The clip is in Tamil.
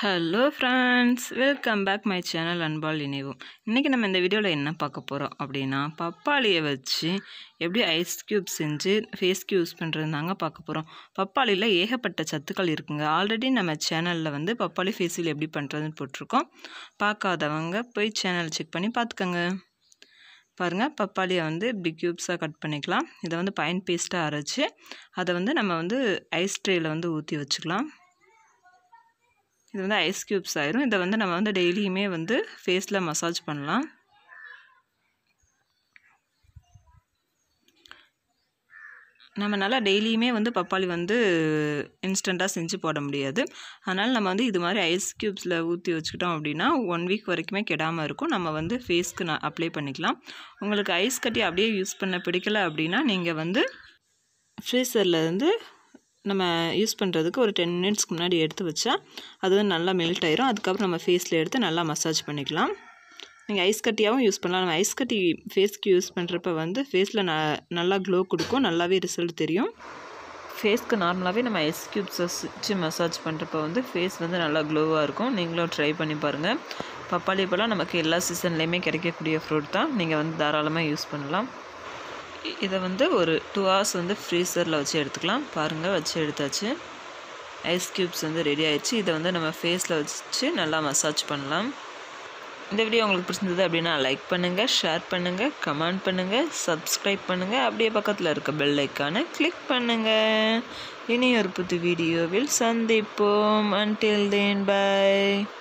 hello friends welcome back my channel அன்பால் இணைவும் இன்றைக்கி நம்ம இந்த வீடியோவில் என்ன பார்க்க போகிறோம் அப்படின்னா பப்பாளியை வச்சு எப்படி ஐஸ் க்யூப் செஞ்சு ஃபேஸ்க்கு யூஸ் பண்ணுறது தாங்க பார்க்க போகிறோம் பப்பாளியில் ஏகப்பட்ட சத்துக்கள் இருக்குங்க ஆல்ரெடி நம்ம சேனலில் வந்து பப்பாளி ஃபேஸில் எப்படி பண்ணுறதுன்னு போட்டிருக்கோம் பார்க்காதவங்க போய் சேனல் செக் பண்ணி பார்த்துக்கோங்க பாருங்கள் பப்பாளியை வந்து இப்படி க்யூப்ஸாக கட் பண்ணிக்கலாம் இதை வந்து பைன் பேஸ்ட்டாக அரைச்சி அதை வந்து நம்ம வந்து ஐஸ் ட்ரேயில் வந்து ஊற்றி வச்சுக்கலாம் இது வந்து ஐஸ் க்யூப்ஸ் ஆயிரும் இதை வந்து நம்ம வந்து டெய்லியுமே வந்து ஃபேஸில் மசாஜ் பண்ணலாம் நம்ம நல்லா டெய்லியுமே வந்து பப்பாளி வந்து இன்ஸ்டண்ட்டாக செஞ்சு போட முடியாது அதனால் நம்ம வந்து இது மாதிரி ஐஸ் க்யூப்ஸில் ஊற்றி வச்சுக்கிட்டோம் அப்படின்னா ஒன் வீக் வரைக்குமே கெடாமல் இருக்கும் நம்ம வந்து ஃபேஸ்க்கு நான் அப்ளை பண்ணிக்கலாம் உங்களுக்கு ஐஸ் கட்டி அப்படியே யூஸ் பண்ண பிடிக்கல அப்படின்னா நீங்கள் வந்து ஃப்ரீசர்லேருந்து நம்ம யூஸ் பண்ணுறதுக்கு ஒரு டென் மினிட்ஸ்க்கு முன்னாடி எடுத்து வச்சா அது வந்து நல்லா மெல்ட் ஆயிரும் அதுக்கப்புறம் நம்ம ஃபேஸில் எடுத்து நல்லா மசாஜ் பண்ணிக்கலாம் நீங்கள் ஐஸ் கட்டியாகவும் யூஸ் பண்ணலாம் நம்ம ஐஸ் கட்டி ஃபேஸ்க்கு யூஸ் பண்ணுறப்ப வந்து ஃபேஸில் ந நல்லா க்ளோ கொடுக்கும் நல்லாவே ரிசல்ட் தெரியும் ஃபேஸ்க்கு நார்மலாகவே நம்ம ஐஸ் க்யூப்ஸை வச்சு மசாஜ் பண்ணுறப்ப வந்து ஃபேஸ் வந்து நல்லா க்ளோவாக இருக்கும் நீங்களும் ட்ரை பண்ணி பாருங்கள் பப்பாளி பழம் நமக்கு எல்லா சீசன்லேயுமே கிடைக்கக்கூடிய ஃப்ரூட் தான் நீங்கள் வந்து தாராளமாக யூஸ் பண்ணலாம் இதை வந்து ஒரு டூ ஹவர்ஸ் வந்து ஃப்ரீசரில் வச்சு எடுத்துக்கலாம் பாருங்கள் வச்சு எடுத்தாச்சு ஐஸ் க்யூப்ஸ் வந்து ரெடி ஆயிடுச்சு இதை வந்து நம்ம ஃபேஸில் வச்சு நல்லா மசாஜ் பண்ணலாம் இந்த வீடியோ உங்களுக்கு பிடிச்சிருந்தது அப்படின்னா லைக் பண்ணுங்கள் ஷேர் பண்ணுங்கள் கமெண்ட் பண்ணுங்கள் சப்ஸ்கிரைப் பண்ணுங்கள் அப்படியே பக்கத்தில் இருக்க பெல் ஐக்கானை கிளிக் பண்ணுங்கள் இனி ஒரு புது வீடியோவில் சந்திப்போம் அன்டில் தேன் பாய்